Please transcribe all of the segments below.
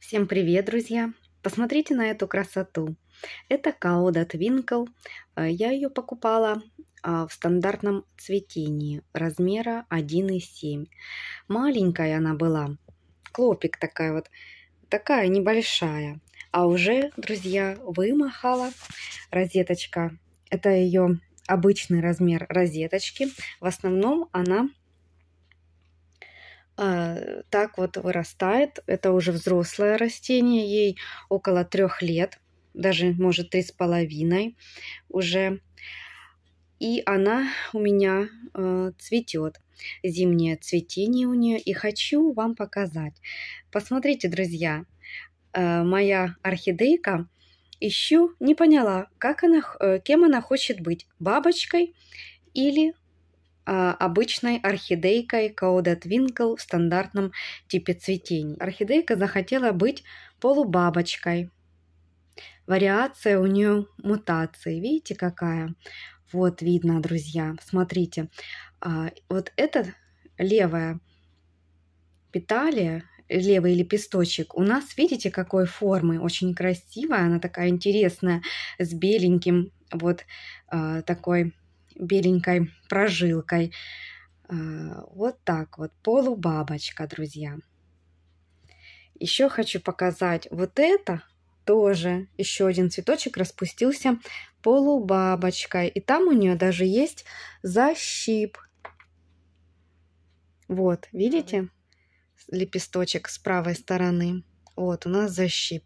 Всем привет, друзья! Посмотрите на эту красоту. Это Каода Твинкл. Э, я ее покупала а, в стандартном цветении размера 1,7. Маленькая она была. Клопик такая вот. Такая небольшая. А уже, друзья, вымахала розеточка. Это ее обычный размер розеточки. В основном она а, так вот вырастает. Это уже взрослое растение, ей около трех лет, даже, может, три с половиной уже. И она у меня э, цветет. Зимнее цветение у нее. И хочу вам показать. Посмотрите, друзья, э, моя орхидейка еще не поняла, как она, э, кем она хочет быть. Бабочкой или а, обычной орхидейкой Кауда Твинкл в стандартном типе цветений. Орхидейка захотела быть полубабочкой. Вариация у нее мутации. Видите, какая? Вот видно, друзья. Смотрите. А, вот это левая петалия, левый лепесточек у нас, видите, какой формы, очень красивая, она такая интересная, с беленьким вот а, такой беленькой прожилкой. А, вот так вот, полубабочка, друзья. Еще хочу показать вот это, тоже еще один цветочек распустился полубабочкой. И там у нее даже есть защип. Вот, видите? Лепесточек с правой стороны. Вот, у нас защип.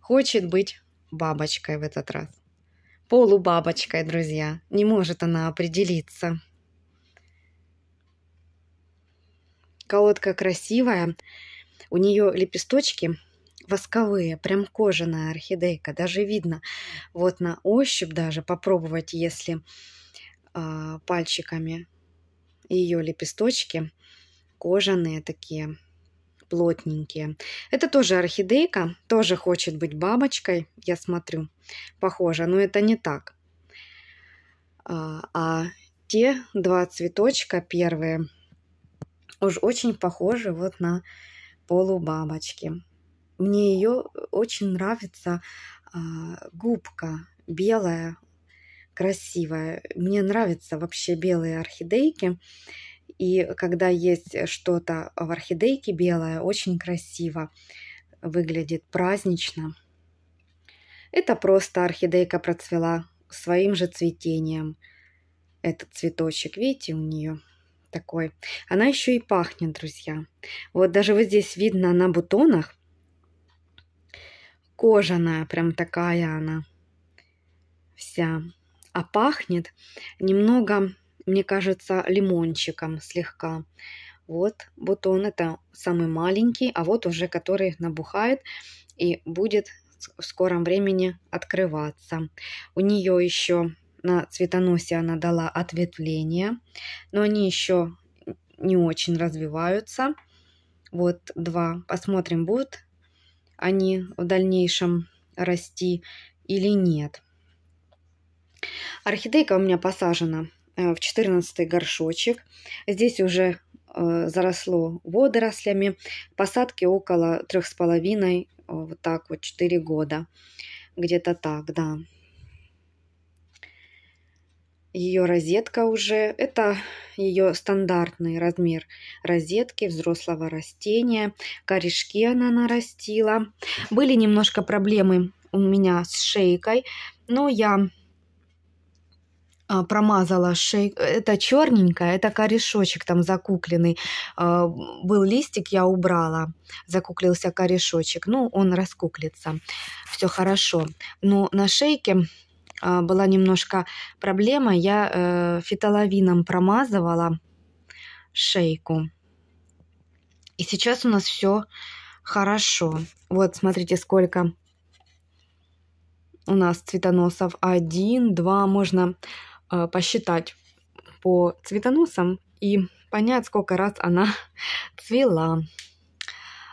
Хочет быть бабочкой в этот раз полубабочкой, друзья. Не может она определиться. Колодка красивая. У нее лепесточки восковые, прям кожаная орхидейка, даже видно. Вот на ощупь даже попробовать, если э, пальчиками ее лепесточки кожаные такие, плотненькие. Это тоже орхидейка, тоже хочет быть бабочкой, я смотрю. Похоже, но это не так. А, а те два цветочка первые уж очень похожи вот на полубабочки. Мне ее очень нравится а, губка белая, красивая. Мне нравятся вообще белые орхидейки. И когда есть э, что-то в орхидейке белое, очень красиво выглядит празднично. Это просто орхидейка процвела своим же цветением. Этот цветочек, видите, у нее такой. Она еще и пахнет, друзья. Вот даже вот здесь видно на бутонах. Кожаная прям такая она вся. А пахнет немного мне кажется, лимончиком слегка. Вот бутон это самый маленький, а вот уже который набухает и будет в скором времени открываться. У нее еще на цветоносе она дала ответвление, но они еще не очень развиваются. Вот два. Посмотрим, будут они в дальнейшем расти или нет. Орхидейка у меня посажена Э, в 14 горшочек. Здесь уже э, заросло водорослями. Посадки около 3,5, э, вот так вот, 4 года. Где-то так, да. Ее розетка уже, это ее стандартный размер розетки взрослого растения. Корешки она нарастила. Были немножко проблемы у меня с шейкой, но я а, промазала шейк Это черненькая, это корешочек там закукленный. А, был листик, я убрала. Закуклился корешочек. Ну, он раскуклится. Все хорошо. Но на шейке а, была немножко проблема. Я э, фитоловином промазывала шейку. И сейчас у нас все хорошо. Вот, смотрите, сколько у нас цветоносов. Один, два, можно а, посчитать по цветоносам и понять, сколько раз она цвела.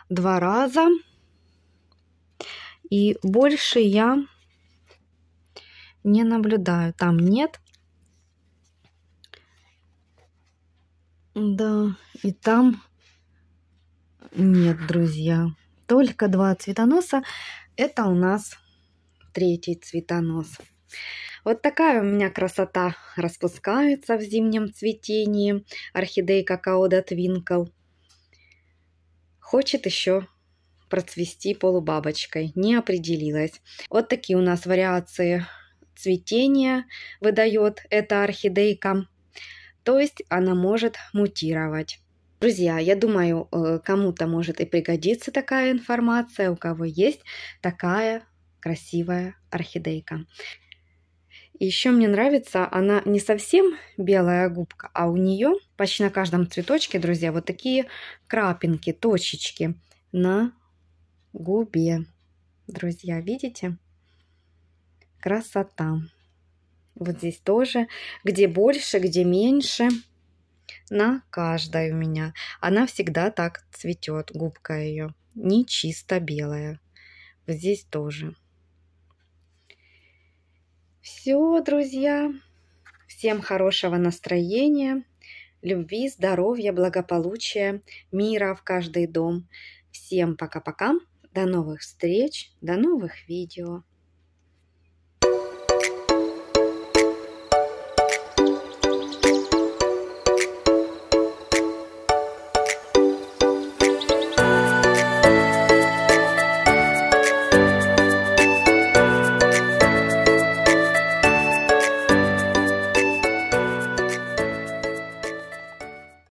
Два раза. И больше я не наблюдаю. Там нет. Да, и там нет, друзья. Только два цветоноса. Это у нас третий цветонос. Вот такая у меня красота распускается в зимнем цветении орхидейка Каода Твинкл. Хочет еще процвести полубабочкой, не определилась. Вот такие у нас вариации цветения выдает эта орхидейка. То есть она может мутировать. Друзья, я думаю, э, кому-то может и пригодится такая информация, у кого есть такая красивая орхидейка еще мне нравится, она не совсем белая губка, а у нее почти на каждом цветочке, друзья, вот такие крапинки, точечки на губе. Друзья, видите? Красота. Вот здесь тоже, где больше, где меньше, на каждой у меня. Она всегда так цветет, губка ее, не чисто белая. Вот здесь тоже все, друзья. Всем хорошего настроения, любви, здоровья, благополучия, мира в каждый дом. Всем пока-пока. До новых встреч, до новых видео.